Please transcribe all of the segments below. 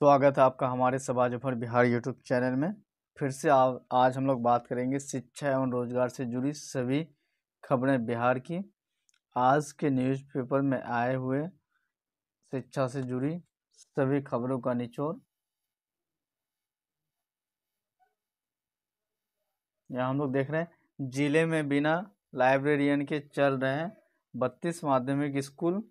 स्वागत है आपका हमारे भर बिहार यूट्यूब चैनल में फिर से आ, आज हम लोग बात करेंगे शिक्षा एवं रोजगार से जुड़ी सभी खबरें बिहार की आज के न्यूज़पेपर में आए हुए शिक्षा से जुड़ी सभी खबरों का निचोड़ यहाँ हम लोग देख रहे हैं जिले में बिना लाइब्रेरियन के चल रहे हैं बत्तीस माध्यमिक स्कूल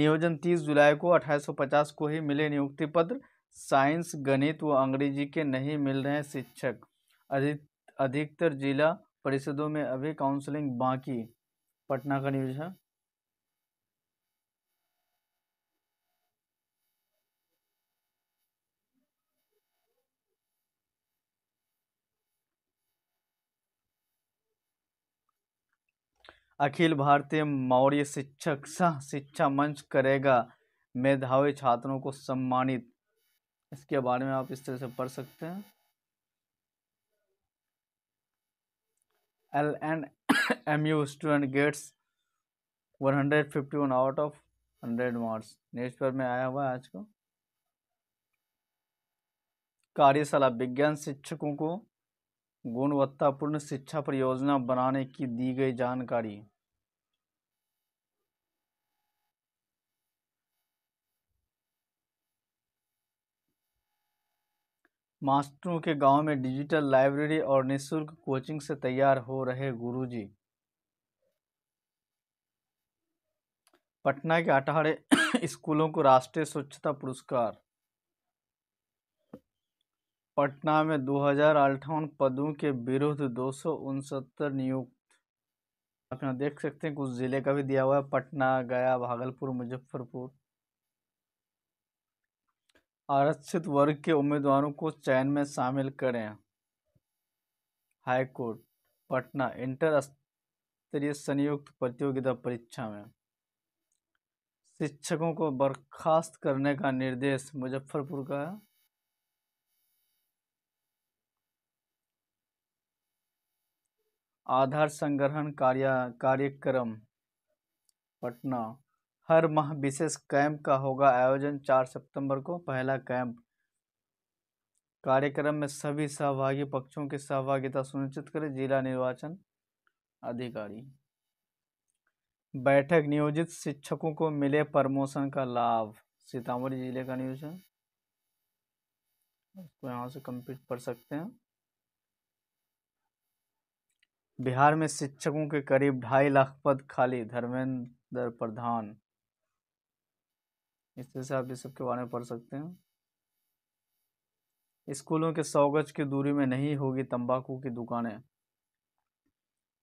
नियोजन 30 जुलाई को 1850 को ही मिले नियुक्ति पत्र साइंस गणित व अंग्रेजी के नहीं मिल रहे शिक्षक अधिक अधिकतर जिला परिषदों में अभी काउंसलिंग बाकी पटना का न्यूज है अखिल भारतीय मौर्य शिक्षक सह शिक्षा मंच करेगा मेधावी छात्रों को सम्मानित इसके बारे में आप इस तरह से पढ़ सकते हैं L and M U student gets one hundred fifty one out of hundred marks newspaper में आया हुआ है आज को कार्यशाला विज्ञान शिक्षकों को गुणवत्तापूर्ण शिक्षा परियोजना बनाने की दी गई जानकारी मास्टरों के गांव में डिजिटल लाइब्रेरी और निशुल्क कोचिंग से तैयार हो रहे गुरुजी पटना के अठारह स्कूलों को राष्ट्रीय स्वच्छता पुरस्कार पटना में दो हजार अठावन पदों के विरुद्ध दो सौ उनसत्तर नियुक्त आप यहाँ देख सकते हैं कुछ ज़िले का भी दिया हुआ है पटना गया भागलपुर मुजफ्फरपुर आरक्षित वर्ग के उम्मीदवारों को चयन में शामिल करें हाईकोर्ट पटना इंटर स्तरीय संयुक्त प्रतियोगिता परीक्षा में शिक्षकों को बर्खास्त करने का निर्देश मुजफ्फरपुर का आधार संग्रहण कार्य कार्यक्रम पटना हर माह विशेष कैंप का होगा आयोजन चार सितंबर को पहला कैंप कार्यक्रम में सभी सहभागी पक्षों की सहभागिता सुनिश्चित करें जिला निर्वाचन अधिकारी बैठक नियोजित शिक्षकों को मिले प्रमोशन का लाभ सीतामढ़ी जिले का न्यूज है उसको यहाँ से कंप्लीट कर सकते हैं बिहार में शिक्षकों के करीब ढाई लाख पद खाली धर्मेंद्र प्रधान इस तरह से आप ये सब के बारे में पढ़ सकते हैं स्कूलों के सौ गज की दूरी में नहीं होगी तंबाकू की दुकानें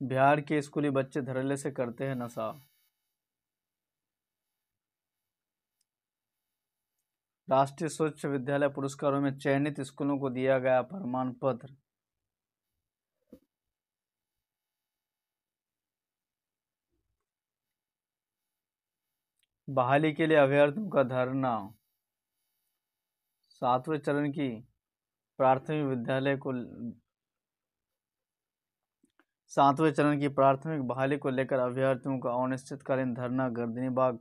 बिहार के स्कूली बच्चे धरले से करते हैं नशा राष्ट्रीय स्वच्छ विद्यालय पुरस्कारों में चयनित स्कूलों को दिया गया प्रमाण पत्र बहाली के लिए अभ्यर्थियों का धरना सातवें चरण की प्राथमिक विद्यालय को सातवें चरण की प्राथमिक बहाली को लेकर अभ्यर्थियों का अनिश्चितकालीन धरना गर्दनीबाग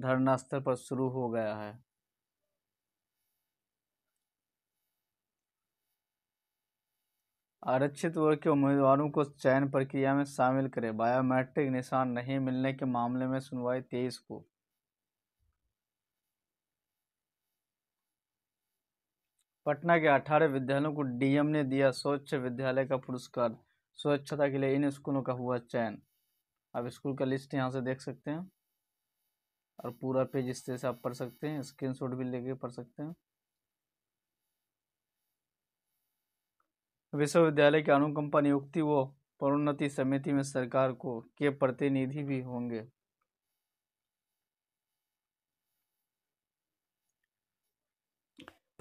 धरना स्थल पर शुरू हो गया है आरक्षित वर्ग के उम्मीदवारों को चयन प्रक्रिया में शामिल करें बायोमेट्रिक निशान नहीं मिलने के मामले में सुनवाई तेईस को पटना के अठारह विद्यालयों को डीएम ने दिया स्वच्छ विद्यालय का पुरस्कार स्वच्छता के लिए इन स्कूलों का हुआ चयन आप स्कूल का लिस्ट यहाँ से देख सकते हैं और पूरा पेज इस तरह से आप पढ़ सकते हैं स्क्रीनशॉट भी लेके पढ़ सकते हैं विश्वविद्यालय के अनुकंपा नियुक्ति व प्रोन्नति समिति में सरकार को के प्रतिनिधि भी होंगे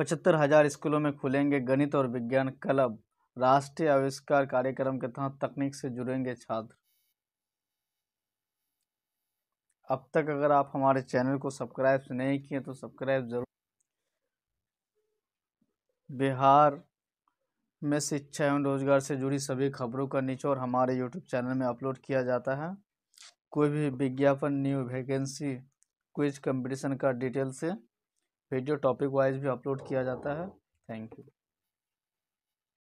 पचहत्तर हजार स्कूलों में खुलेंगे गणित और विज्ञान क्लब राष्ट्रीय आविष्कार कार्यक्रम के तहत तकनीक से जुड़ेंगे छात्र अब तक अगर आप हमारे चैनल को सब्सक्राइब नहीं किए तो सब्सक्राइब जरूर बिहार में शिक्षा एवं रोजगार से जुड़ी सभी खबरों का निचोड़ हमारे यूट्यूब चैनल में अपलोड किया जाता है कोई भी विज्ञापन न्यू वैकेंसी क्विज कंपटीशन का डिटेल से वीडियो टॉपिक वाइज भी अपलोड किया जाता है थैंक यू